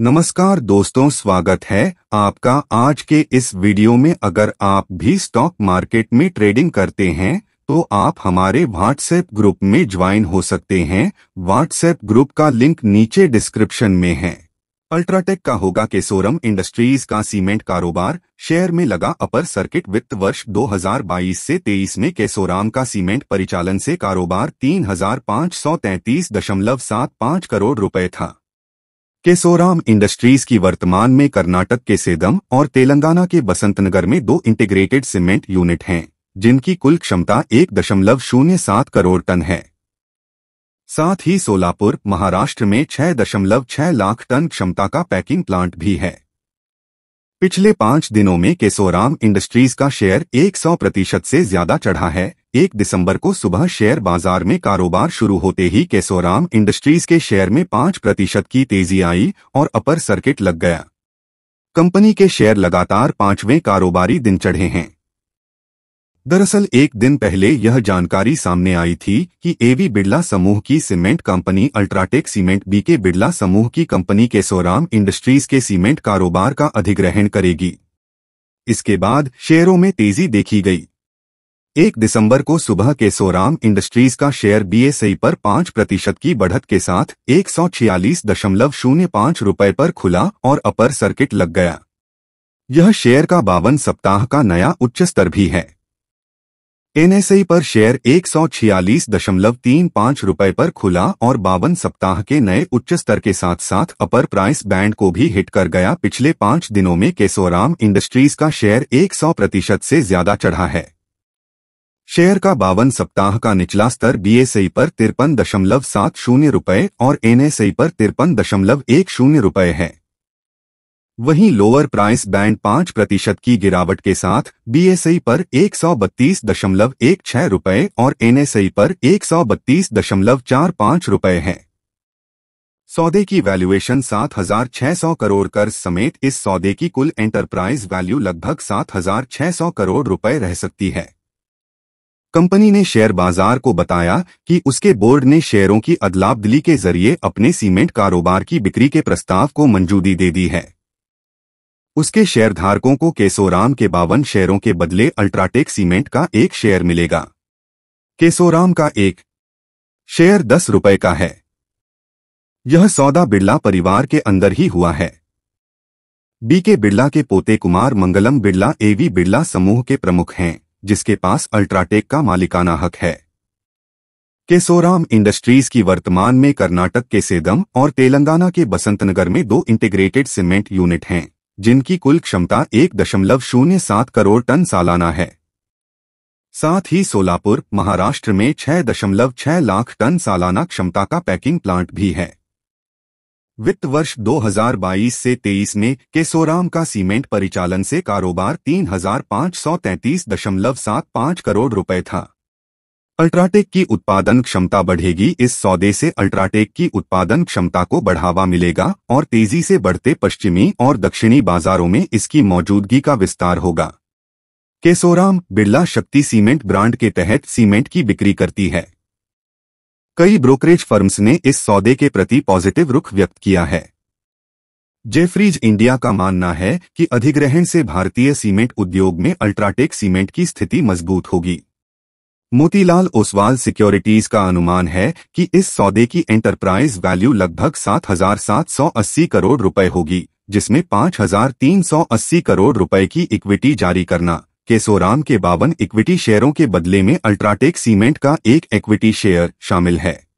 नमस्कार दोस्तों स्वागत है आपका आज के इस वीडियो में अगर आप भी स्टॉक मार्केट में ट्रेडिंग करते हैं तो आप हमारे व्हाट्सएप ग्रुप में ज्वाइन हो सकते हैं व्हाट्सएप ग्रुप का लिंक नीचे डिस्क्रिप्शन में है अल्ट्राटेक का होगा केसोरम इंडस्ट्रीज का सीमेंट कारोबार शेयर में लगा अपर सर्किट वित्त वर्ष 2022 से 23 में केसोराम का सीमेंट परिचालन से कारोबार तीन करोड़ रुपए था केसोराम इंडस्ट्रीज की वर्तमान में कर्नाटक के सेदम और तेलंगाना के बसंतनगर में दो इंटीग्रेटेड सीमेंट यूनिट हैं जिनकी कुल क्षमता एक दशमलव शून्य सात करोड़ टन है साथ ही सोलापुर महाराष्ट्र में छह दशमलव छह लाख टन क्षमता का पैकिंग प्लांट भी है पिछले पांच दिनों में केसोराम इंडस्ट्रीज का शेयर एक प्रतिशत से ज्यादा चढ़ा है एक दिसंबर को सुबह शेयर बाजार में कारोबार शुरू होते ही केसोराम इंडस्ट्रीज के शेयर में पांच प्रतिशत की तेजी आई और अपर सर्किट लग गया कंपनी के शेयर लगातार पांचवें कारोबारी दिन चढ़े हैं दरअसल एक दिन पहले यह जानकारी सामने आई थी कि एवी बिड़ला समूह की cement company UltraTech cement BK Birla समूह की कंपनी केसोराम इंडस्ट्रीज के सीमेंट कारोबार का अधिग्रहण करेगी इसके बाद शेयरों में तेजी देखी गई एक दिसंबर को सुबह के सोराम इंडस्ट्रीज का शेयर बीएसई पर पाँच प्रतिशत की बढ़त के साथ एक सौ छियालीस दशमलव शून्य पाँच रुपये पर खुला और अपर सर्किट लग गया यह शेयर का बावन सप्ताह का नया उच्च स्तर भी है एनएसई पर शेयर एक सौ छियालीस दशमलव तीन पाँच रुपये पर खुला और बावन सप्ताह के नए उच्च स्तर के साथ साथ अपर प्राइस बैंड को भी हिट कर गया पिछले पाँच दिनों में केसोराम इंडस्ट्रीज का शेयर एक सौ प्रतिशत से ज्यादा चढ़ा है शेयर का बावन सप्ताह का निचला स्तर बीएसई पर तिरपन दशमलव सात शून्य रुपये और एनएसई पर तिरपन दशमलव एक शून्य रुपये है वहीं लोअर प्राइस बैंड पाँच प्रतिशत की गिरावट के साथ बीएसई पर एक सौ बत्तीस दशमलव एक छह रुपये और एनएसई पर एक सौ बत्तीस दशमलव चार पाँच रुपये है सौदे की वैल्यूएशन 7,600 करोड़ कर समेत इस सौदे की कुल एंटरप्राइज वैल्यू लगभग 7,600 करोड़ रुपए रह सकती है कंपनी ने शेयर बाजार को बताया कि उसके बोर्ड ने शेयरों की अदलाबदली के जरिए अपने सीमेंट कारोबार की बिक्री के प्रस्ताव को मंजूरी दे दी है उसके शेयरधारकों को केसोराम के बावन शेयरों के बदले अल्ट्राटेक सीमेंट का एक शेयर मिलेगा केसोराम का एक शेयर दस रुपये का है यह सौदा बिरला परिवार के अंदर ही हुआ है बीके बिरला के पोते कुमार मंगलम बिरला एवी बिरला समूह के प्रमुख हैं जिसके पास अल्ट्राटेक का मालिकाना हक है केसोराम इंडस्ट्रीज की वर्तमान में कर्नाटक के सेदम और तेलंगाना के बसंतनगर में दो इंटीग्रेटेड सीमेंट यूनिट हैं जिनकी कुल क्षमता एक दशमलव शून्य सात करोड़ टन सालाना है साथ ही सोलापुर महाराष्ट्र में छह दशमलव छह लाख टन सालाना क्षमता का पैकिंग प्लांट भी है वित्त वर्ष 2022 से 23 में केसोराम का सीमेंट परिचालन से कारोबार 3,533.75 करोड़ रुपए था अल्ट्राटेक की उत्पादन क्षमता बढ़ेगी इस सौदे से अल्ट्राटेक की उत्पादन क्षमता को बढ़ावा मिलेगा और तेजी से बढ़ते पश्चिमी और दक्षिणी बाजारों में इसकी मौजूदगी का विस्तार होगा केसोराम बिरला शक्ति सीमेंट ब्रांड के तहत सीमेंट की बिक्री करती है कई ब्रोकरेज फर्म्स ने इस सौदे के प्रति पॉजिटिव रुख व्यक्त किया है जेफ्रीज इंडिया का मानना है कि अधिग्रहण से भारतीय सीमेंट उद्योग में अल्ट्राटेक सीमेंट की स्थिति मजबूत होगी मोतीलाल ओसवाल सिक्योरिटीज का अनुमान है कि इस सौदे की एंटरप्राइज वैल्यू लगभग 7,780 करोड़ रुपए होगी जिसमें 5,380 करोड़ रुपए की इक्विटी जारी करना केसोराम के बावन इक्विटी शेयरों के बदले में अल्ट्राटेक सीमेंट का एक इक्विटी शेयर शामिल है